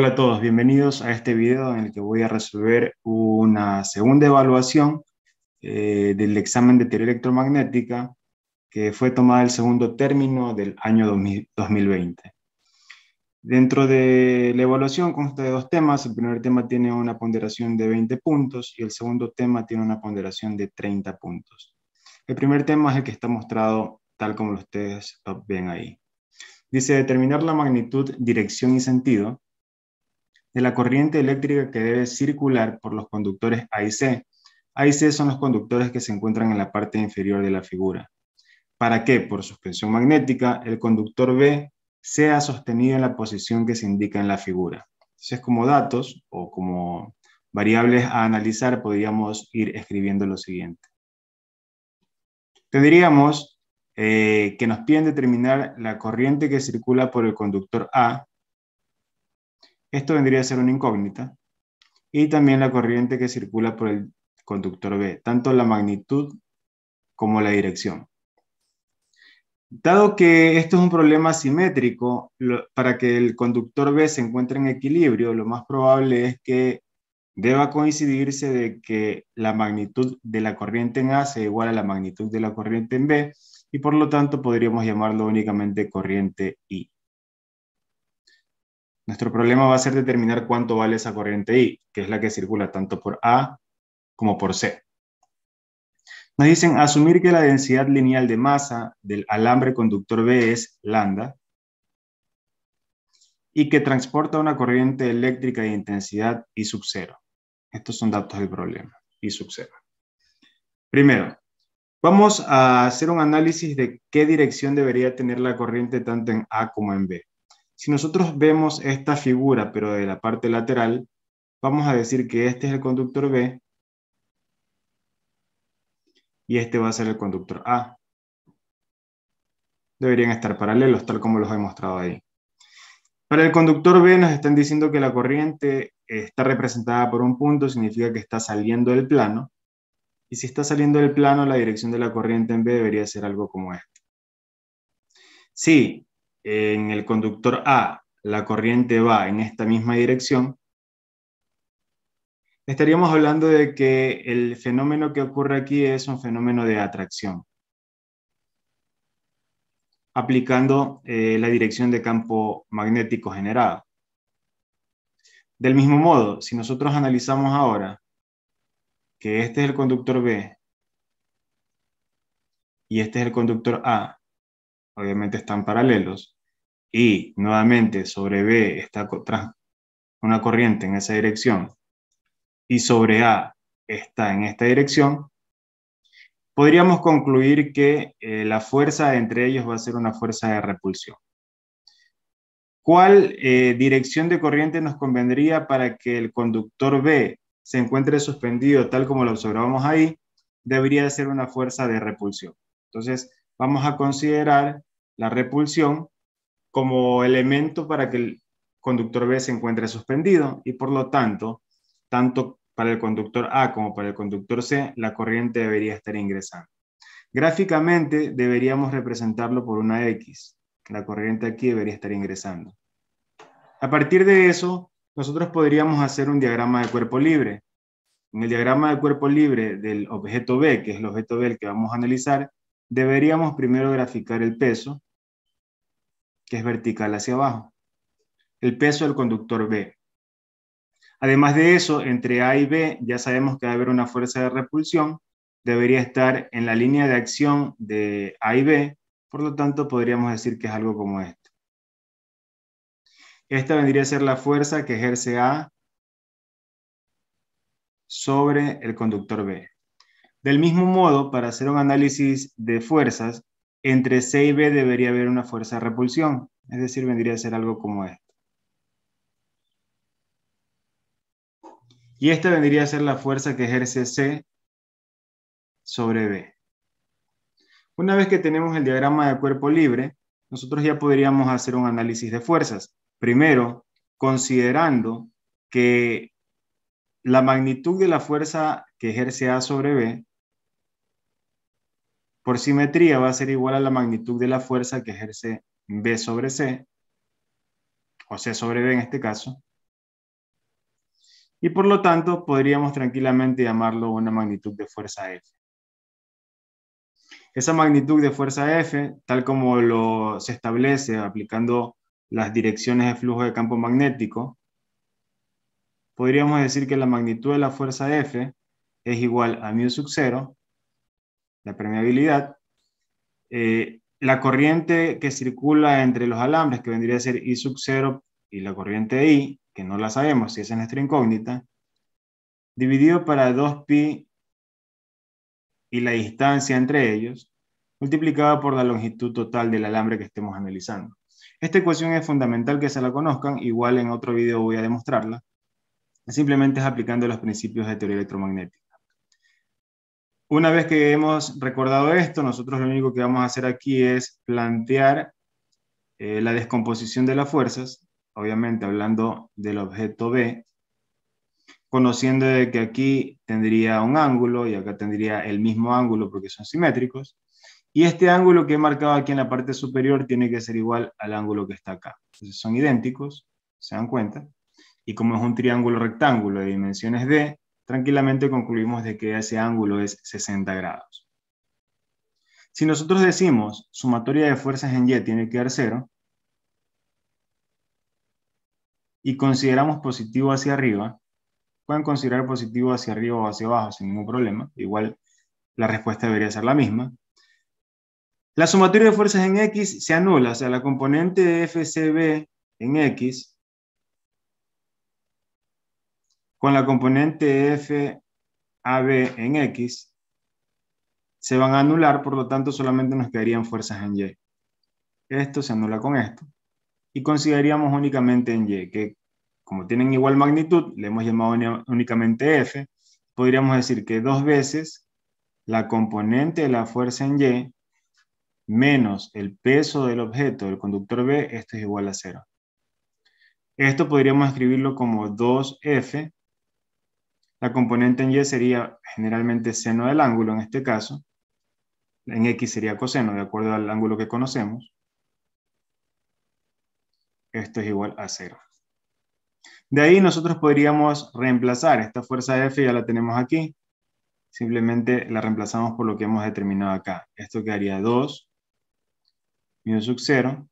Hola a todos, bienvenidos a este video en el que voy a resolver una segunda evaluación eh, del examen de teoría electromagnética que fue tomada el segundo término del año 2020. Dentro de la evaluación consta de dos temas. El primer tema tiene una ponderación de 20 puntos y el segundo tema tiene una ponderación de 30 puntos. El primer tema es el que está mostrado tal como ustedes ven ahí. Dice determinar la magnitud, dirección y sentido de la corriente eléctrica que debe circular por los conductores A y C. A y C son los conductores que se encuentran en la parte inferior de la figura. Para que, por suspensión magnética, el conductor B sea sostenido en la posición que se indica en la figura. Entonces, como datos o como variables a analizar, podríamos ir escribiendo lo siguiente. Tendríamos eh, que nos piden determinar la corriente que circula por el conductor A esto vendría a ser una incógnita. Y también la corriente que circula por el conductor B, tanto la magnitud como la dirección. Dado que esto es un problema simétrico, para que el conductor B se encuentre en equilibrio, lo más probable es que deba coincidirse de que la magnitud de la corriente en A sea igual a la magnitud de la corriente en B, y por lo tanto podríamos llamarlo únicamente corriente I. Nuestro problema va a ser determinar cuánto vale esa corriente I, que es la que circula tanto por A como por C. Nos dicen asumir que la densidad lineal de masa del alambre conductor B es lambda y que transporta una corriente eléctrica de intensidad I sub cero. Estos son datos del problema, I sub 0. Primero, vamos a hacer un análisis de qué dirección debería tener la corriente tanto en A como en B. Si nosotros vemos esta figura, pero de la parte lateral, vamos a decir que este es el conductor B y este va a ser el conductor A. Deberían estar paralelos, tal como los he mostrado ahí. Para el conductor B nos están diciendo que la corriente está representada por un punto, significa que está saliendo del plano. Y si está saliendo del plano, la dirección de la corriente en B debería ser algo como esto. Sí en el conductor A la corriente va en esta misma dirección, estaríamos hablando de que el fenómeno que ocurre aquí es un fenómeno de atracción, aplicando eh, la dirección de campo magnético generado. Del mismo modo, si nosotros analizamos ahora que este es el conductor B y este es el conductor A, obviamente están paralelos, y nuevamente sobre B está una corriente en esa dirección y sobre A está en esta dirección, podríamos concluir que eh, la fuerza entre ellos va a ser una fuerza de repulsión. ¿Cuál eh, dirección de corriente nos convendría para que el conductor B se encuentre suspendido tal como lo observamos ahí? Debería ser una fuerza de repulsión. Entonces, vamos a considerar la repulsión como elemento para que el conductor B se encuentre suspendido y por lo tanto, tanto para el conductor A como para el conductor C, la corriente debería estar ingresando. Gráficamente deberíamos representarlo por una X. La corriente aquí debería estar ingresando. A partir de eso, nosotros podríamos hacer un diagrama de cuerpo libre. En el diagrama de cuerpo libre del objeto B, que es el objeto B el que vamos a analizar, deberíamos primero graficar el peso, que es vertical hacia abajo, el peso del conductor B. Además de eso, entre A y B ya sabemos que va a haber una fuerza de repulsión, debería estar en la línea de acción de A y B, por lo tanto podríamos decir que es algo como esto. Esta vendría a ser la fuerza que ejerce A sobre el conductor B. Del mismo modo, para hacer un análisis de fuerzas, entre C y B debería haber una fuerza de repulsión, es decir, vendría a ser algo como esto. Y esta vendría a ser la fuerza que ejerce C sobre B. Una vez que tenemos el diagrama de cuerpo libre, nosotros ya podríamos hacer un análisis de fuerzas. Primero, considerando que la magnitud de la fuerza que ejerce A sobre B por simetría va a ser igual a la magnitud de la fuerza que ejerce B sobre C, o C sobre B en este caso, y por lo tanto podríamos tranquilamente llamarlo una magnitud de fuerza F. Esa magnitud de fuerza F, tal como lo se establece aplicando las direcciones de flujo de campo magnético, podríamos decir que la magnitud de la fuerza F es igual a mu sub 0 la permeabilidad, eh, la corriente que circula entre los alambres, que vendría a ser I sub 0, y la corriente I, que no la sabemos, si esa es nuestra incógnita, dividido para 2pi y la distancia entre ellos, multiplicada por la longitud total del alambre que estemos analizando. Esta ecuación es fundamental que se la conozcan, igual en otro video voy a demostrarla, simplemente es aplicando los principios de teoría electromagnética. Una vez que hemos recordado esto, nosotros lo único que vamos a hacer aquí es plantear eh, la descomposición de las fuerzas, obviamente hablando del objeto B, conociendo que aquí tendría un ángulo y acá tendría el mismo ángulo porque son simétricos, y este ángulo que he marcado aquí en la parte superior tiene que ser igual al ángulo que está acá. Entonces son idénticos, se dan cuenta. Y como es un triángulo rectángulo de dimensiones D, tranquilamente concluimos de que ese ángulo es 60 grados. Si nosotros decimos sumatoria de fuerzas en Y tiene que dar cero y consideramos positivo hacia arriba, pueden considerar positivo hacia arriba o hacia abajo sin ningún problema, igual la respuesta debería ser la misma. La sumatoria de fuerzas en X se anula, o sea, la componente de FCB en X con la componente f ab en x, se van a anular, por lo tanto solamente nos quedarían fuerzas en y. Esto se anula con esto. Y consideraríamos únicamente en y, que como tienen igual magnitud, le hemos llamado únicamente f, podríamos decir que dos veces la componente de la fuerza en y menos el peso del objeto del conductor B, esto es igual a cero. Esto podríamos escribirlo como 2F la componente en y sería generalmente seno del ángulo, en este caso. En x sería coseno, de acuerdo al ángulo que conocemos. Esto es igual a cero. De ahí nosotros podríamos reemplazar esta fuerza F, ya la tenemos aquí. Simplemente la reemplazamos por lo que hemos determinado acá. Esto quedaría 2 menos sub 0.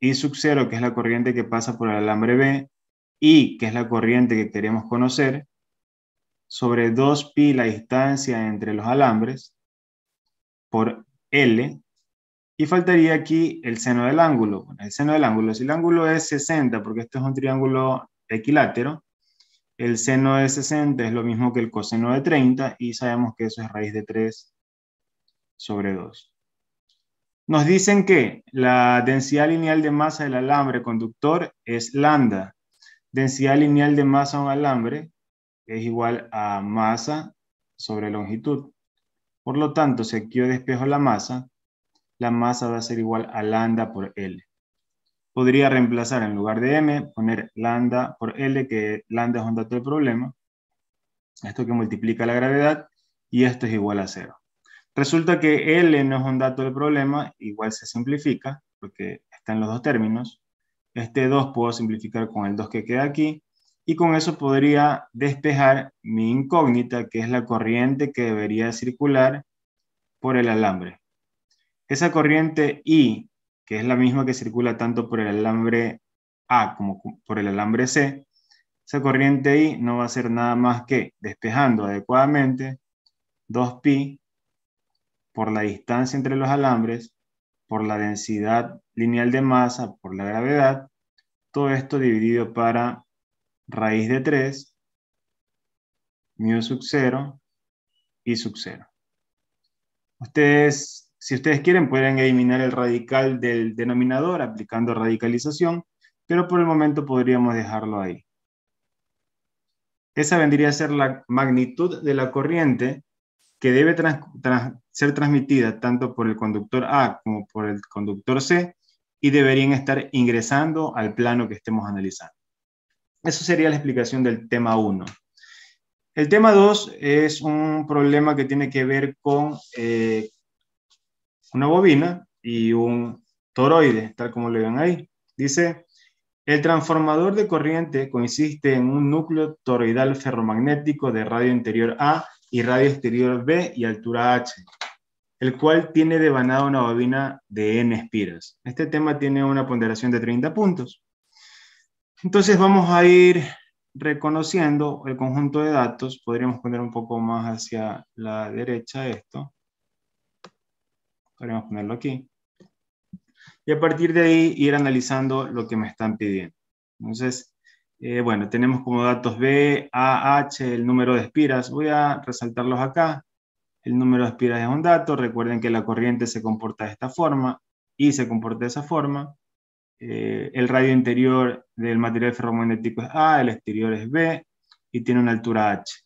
y sub 0, que es la corriente que pasa por el alambre B, y que es la corriente que queremos conocer, sobre 2pi la distancia entre los alambres por L. Y faltaría aquí el seno del ángulo. El seno del ángulo, si el ángulo es 60, porque esto es un triángulo equilátero, el seno de 60 es lo mismo que el coseno de 30 y sabemos que eso es raíz de 3 sobre 2. Nos dicen que la densidad lineal de masa del alambre conductor es lambda. Densidad lineal de masa de un alambre es igual a masa sobre longitud. Por lo tanto, si aquí yo despejo la masa, la masa va a ser igual a lambda por L. Podría reemplazar en lugar de M, poner lambda por L, que lambda es un dato del problema. Esto que multiplica la gravedad y esto es igual a cero. Resulta que L no es un dato del problema, igual se simplifica, porque están los dos términos. Este 2 puedo simplificar con el 2 que queda aquí, y con eso podría despejar mi incógnita, que es la corriente que debería circular por el alambre. Esa corriente I, que es la misma que circula tanto por el alambre A como por el alambre C, esa corriente I no va a ser nada más que despejando adecuadamente 2pi por la distancia entre los alambres, por la densidad lineal de masa, por la gravedad, todo esto dividido para raíz de 3, mu sub 0 y sub 0. Ustedes, si ustedes quieren, pueden eliminar el radical del denominador aplicando radicalización, pero por el momento podríamos dejarlo ahí. Esa vendría a ser la magnitud de la corriente que debe ser transmitida tanto por el conductor A como por el conductor C y deberían estar ingresando al plano que estemos analizando. Eso sería la explicación del tema 1. El tema 2 es un problema que tiene que ver con eh, una bobina y un toroide, tal como lo ven ahí. Dice, el transformador de corriente consiste en un núcleo toroidal ferromagnético de radio interior A y radio exterior B y altura H, el cual tiene devanada una bobina de N espiras. Este tema tiene una ponderación de 30 puntos. Entonces vamos a ir reconociendo el conjunto de datos. Podríamos poner un poco más hacia la derecha esto. Podríamos ponerlo aquí. Y a partir de ahí ir analizando lo que me están pidiendo. Entonces, eh, bueno, tenemos como datos B, A, H, el número de espiras. Voy a resaltarlos acá. El número de espiras es un dato. Recuerden que la corriente se comporta de esta forma y se comporta de esa forma. Eh, el radio interior del material ferromagnético es A, el exterior es B y tiene una altura H.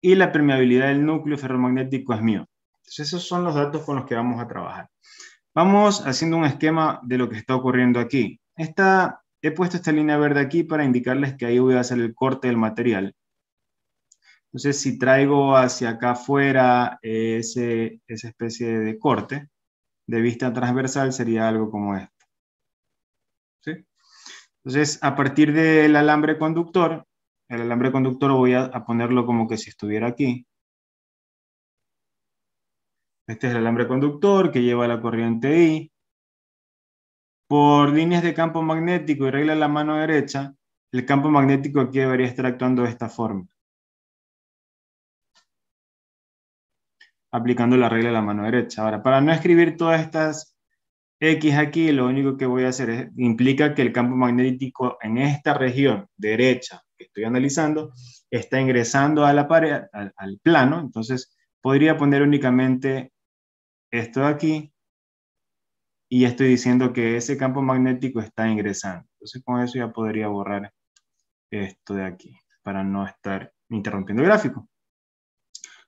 Y la permeabilidad del núcleo ferromagnético es mío. Entonces esos son los datos con los que vamos a trabajar. Vamos haciendo un esquema de lo que está ocurriendo aquí. he puesto esta línea verde aquí para indicarles que ahí voy a hacer el corte del material. Entonces, si traigo hacia acá afuera eh, ese, esa especie de corte de vista transversal, sería algo como esto. Entonces, a partir del alambre conductor, el alambre conductor voy a, ponerlo como que si estuviera aquí. Este es el alambre conductor que lleva la corriente I. Por líneas de campo magnético y regla de la mano derecha, el campo magnético aquí debería estar actuando de esta forma. Aplicando la regla de la mano derecha. Ahora, para no escribir todas estas X aquí lo único que voy a hacer es, implica que el campo magnético en esta región derecha que estoy analizando está ingresando a la pared, al, al plano, entonces podría poner únicamente esto de aquí y estoy diciendo que ese campo magnético está ingresando. Entonces con eso ya podría borrar esto de aquí para no estar interrumpiendo el gráfico.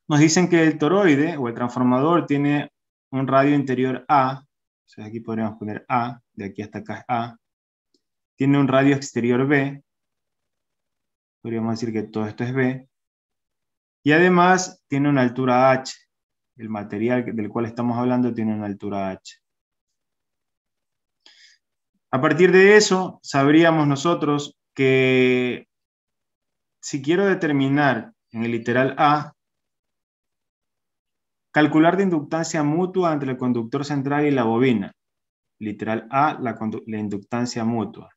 Nos dicen que el toroide o el transformador tiene un radio interior A aquí podríamos poner A, de aquí hasta acá es A. Tiene un radio exterior B. Podríamos decir que todo esto es B. Y además tiene una altura H. El material del cual estamos hablando tiene una altura H. A partir de eso, sabríamos nosotros que si quiero determinar en el literal A Calcular la inductancia mutua entre el conductor central y la bobina. Literal A, la, inductancia mutua.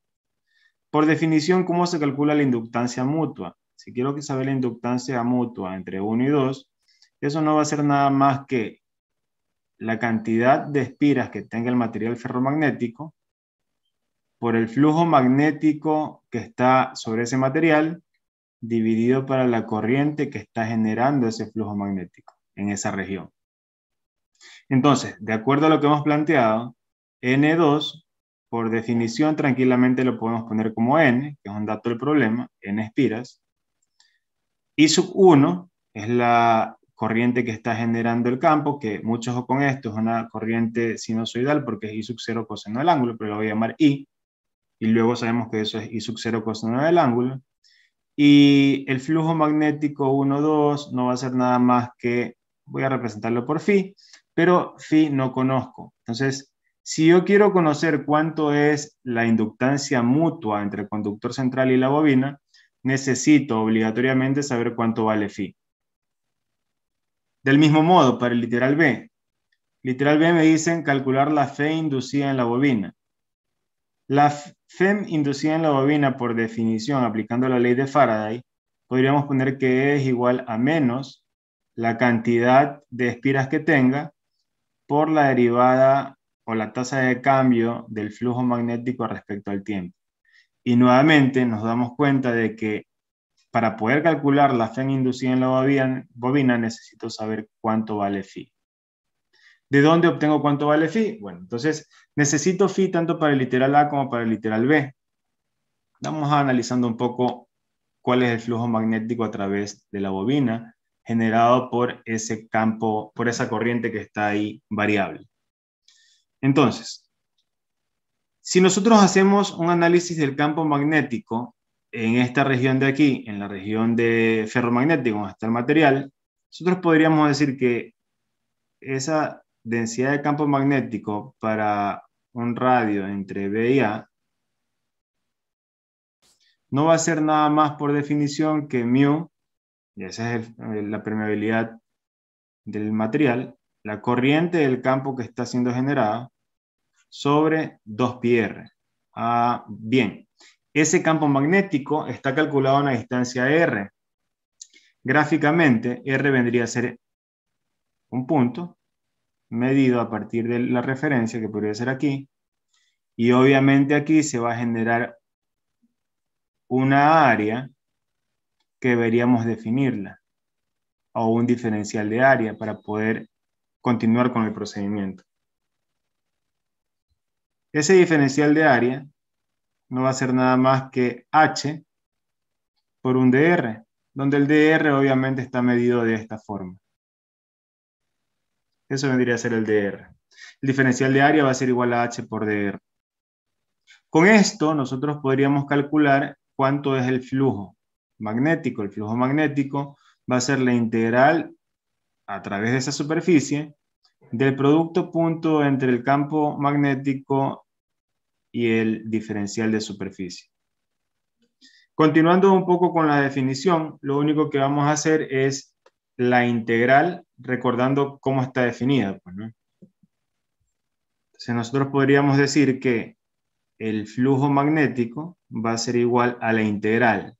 Por definición, ¿cómo se calcula la inductancia mutua? Si quiero que saber la inductancia mutua entre 1 y 2, eso no va a ser nada más que la cantidad de espiras que tenga el material ferromagnético por el flujo magnético que está sobre ese material dividido para la corriente que está generando ese flujo magnético en esa región. Entonces, de acuerdo a lo que hemos planteado, N2, por definición, tranquilamente lo podemos poner como N, que es un dato del problema, N espiras, i sub 1 es la corriente que está generando el campo, que muchos o con esto es una corriente sinusoidal porque es I sub 0 coseno del ángulo, pero lo voy a llamar I, y luego sabemos que eso es I sub 0 coseno del ángulo, y el flujo magnético 1, 2 no va a ser nada más que voy a representarlo por phi, pero phi no conozco. Entonces, si yo quiero conocer cuánto es la inductancia mutua entre el conductor central y la bobina, necesito obligatoriamente saber cuánto vale phi. Del mismo modo, para el literal B. Literal B me dicen calcular la fe inducida en la bobina. La FEM inducida en la bobina, por definición, aplicando la ley de Faraday, podríamos poner que es igual a menos la cantidad de espiras que tenga por la derivada o la tasa de cambio del flujo magnético respecto al tiempo. Y nuevamente nos damos cuenta de que para poder calcular la FEN inducida en la bobina, necesito saber cuánto vale phi. ¿De dónde obtengo cuánto vale phi? Bueno, entonces necesito phi tanto para el literal A como para el literal B. Vamos analizando un poco cuál es el flujo magnético a través de la bobina generado por ese campo, por esa corriente que está ahí variable. Entonces, si nosotros hacemos un análisis del campo magnético en esta región de aquí, en la región de ferromagnético, donde está el material, nosotros podríamos decir que esa densidad de campo magnético para un radio entre B y A no va a ser nada más por definición que mu y esa es eh, la permeabilidad del material, la corriente del campo que está siendo generada sobre 2πr. Ah, bien, ese campo magnético está calculado a una distancia r. Gráficamente, r vendría a ser un punto medido a partir de la referencia que podría ser aquí. Y obviamente aquí se va a generar una área que deberíamos definirla o un diferencial de área para poder continuar con el procedimiento. Ese diferencial de área no va a ser nada más que H por un DR, donde el DR obviamente está medido de esta forma. Eso vendría a ser el DR. El diferencial de área va a ser igual a H por DR. Con esto nosotros podríamos calcular cuánto es el flujo magnético, el flujo magnético, va a ser la integral a través de esa superficie del producto punto entre el campo magnético y el diferencial de superficie. Continuando un poco con la definición, lo único que vamos a hacer es la integral recordando cómo está definida. Pues, Entonces nosotros podríamos decir que el flujo magnético va a ser igual a la integral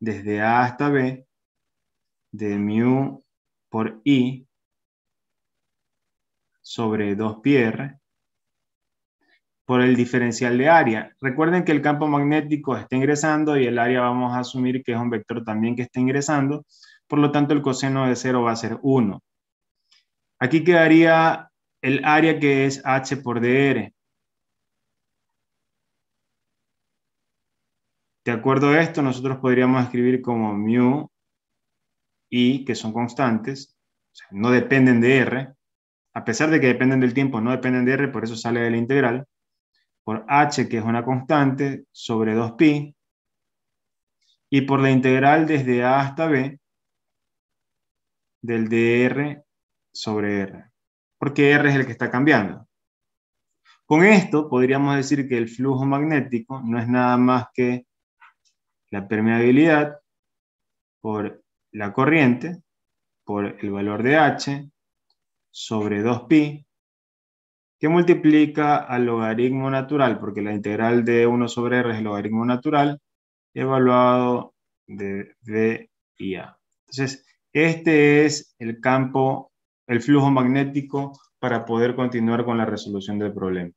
desde A hasta B de mu por I sobre 2πr por el diferencial de área. Recuerden que el campo magnético está ingresando y el área vamos a asumir que es un vector también que está ingresando, por lo tanto el coseno de 0 va a ser 1. Aquí quedaría el área que es h por dr, De acuerdo a esto, nosotros podríamos escribir como mu y, que son constantes, no dependen de r, a pesar de que dependen del tiempo, no dependen de r, por eso sale de la integral, por h, que es una constante, sobre 2pi, y por la integral desde a hasta b del dr sobre r, porque r es el que está cambiando. Con esto podríamos decir que el flujo magnético no es nada más que la permeabilidad por la corriente, por el valor de H, sobre 2pi, que multiplica al logaritmo natural, porque la integral de 1 sobre r es el logaritmo natural, evaluado de V y A. Entonces, este es el campo, el flujo magnético para poder continuar con la resolución del problema.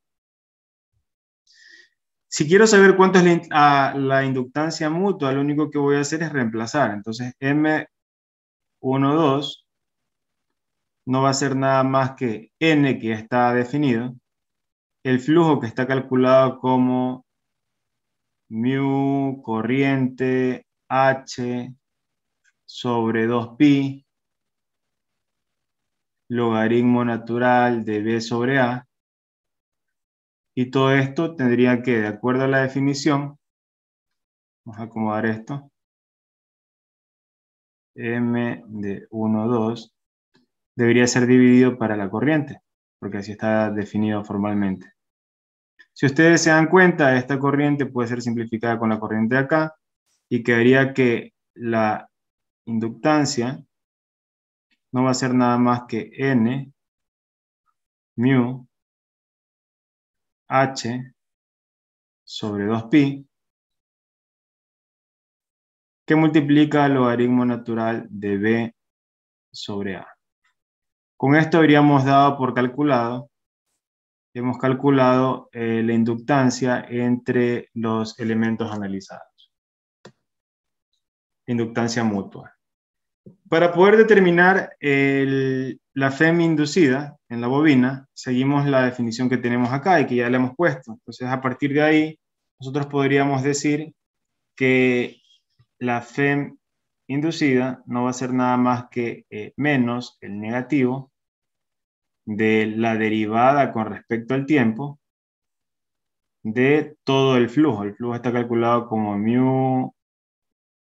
Si quiero saber cuánto es la, inductancia mutua, lo único que voy a hacer es reemplazar. Entonces, M12 no va a ser nada más que N que está definido, el flujo que está calculado como mu corriente H sobre 2pi logaritmo natural de B sobre A y todo esto tendría que, de acuerdo a la definición, vamos a acomodar esto, m de 1, 2, debería ser dividido para la corriente, porque así está definido formalmente. Si ustedes se dan cuenta, esta corriente puede ser simplificada con la corriente de acá, y quedaría que la inductancia no va a ser nada más que n mu h sobre 2pi, que multiplica el logaritmo natural de b sobre a. Con esto habríamos dado por calculado, hemos calculado eh, la inductancia entre los elementos analizados. Inductancia mutua. Para poder determinar la FEM inducida en la bobina, seguimos la definición que tenemos acá y que ya le hemos puesto. Entonces, a partir de ahí, nosotros podríamos decir que la FEM inducida no va a ser nada más que eh, menos el negativo de la derivada con respecto al tiempo de todo el flujo. El flujo está calculado como mu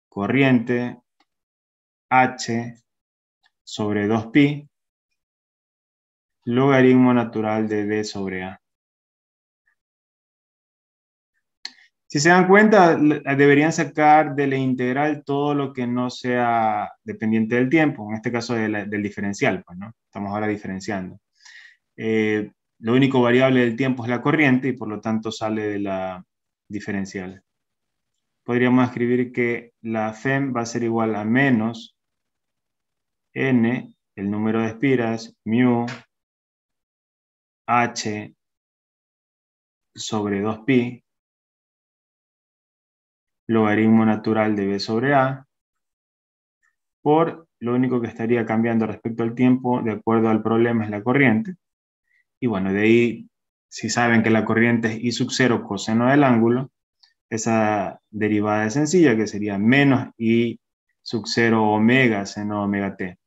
corriente h sobre 2pi, logaritmo natural de d sobre a. Si se dan cuenta, deberían sacar de la integral todo lo que no sea dependiente del tiempo, en este caso del diferencial, pues, Estamos ahora diferenciando. Eh, lo único variable del tiempo es la corriente y por lo tanto sale de la diferencial. Podríamos escribir que la FEM va a ser igual a menos n, el número de espiras, mu, h sobre 2pi, logaritmo natural de b sobre a, por lo único que estaría cambiando respecto al tiempo de acuerdo al problema es la corriente. Y bueno, de ahí, si saben que la corriente es i sub 0 coseno del ángulo, esa derivada es sencilla que sería menos i sub 0 omega seno omega t.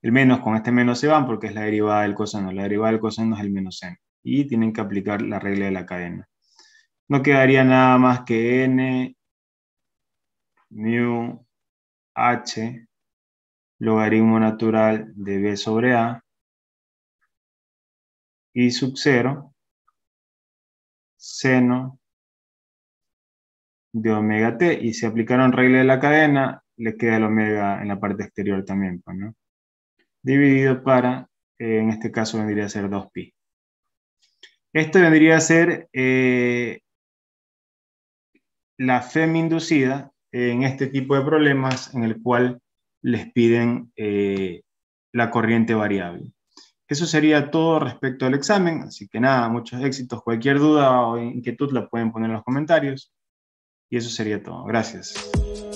El menos con este menos se van porque es la derivada del coseno. La derivada del coseno es el menos n. Y tienen que aplicar la regla de la cadena. No quedaría nada más que n mu h logaritmo natural de b sobre a y sub 0 seno de omega t. Y si aplicaron regla de la cadena, les queda el omega en la parte exterior también, pues, ¿no? dividido para, eh, en este caso vendría a ser 2pi. Esto vendría a ser eh, la FEM inducida en este tipo de problemas en el cual les piden eh, la corriente variable. Eso sería todo respecto al examen, así que nada, muchos éxitos. Cualquier duda o inquietud la pueden poner en los comentarios. Y eso sería todo. Gracias.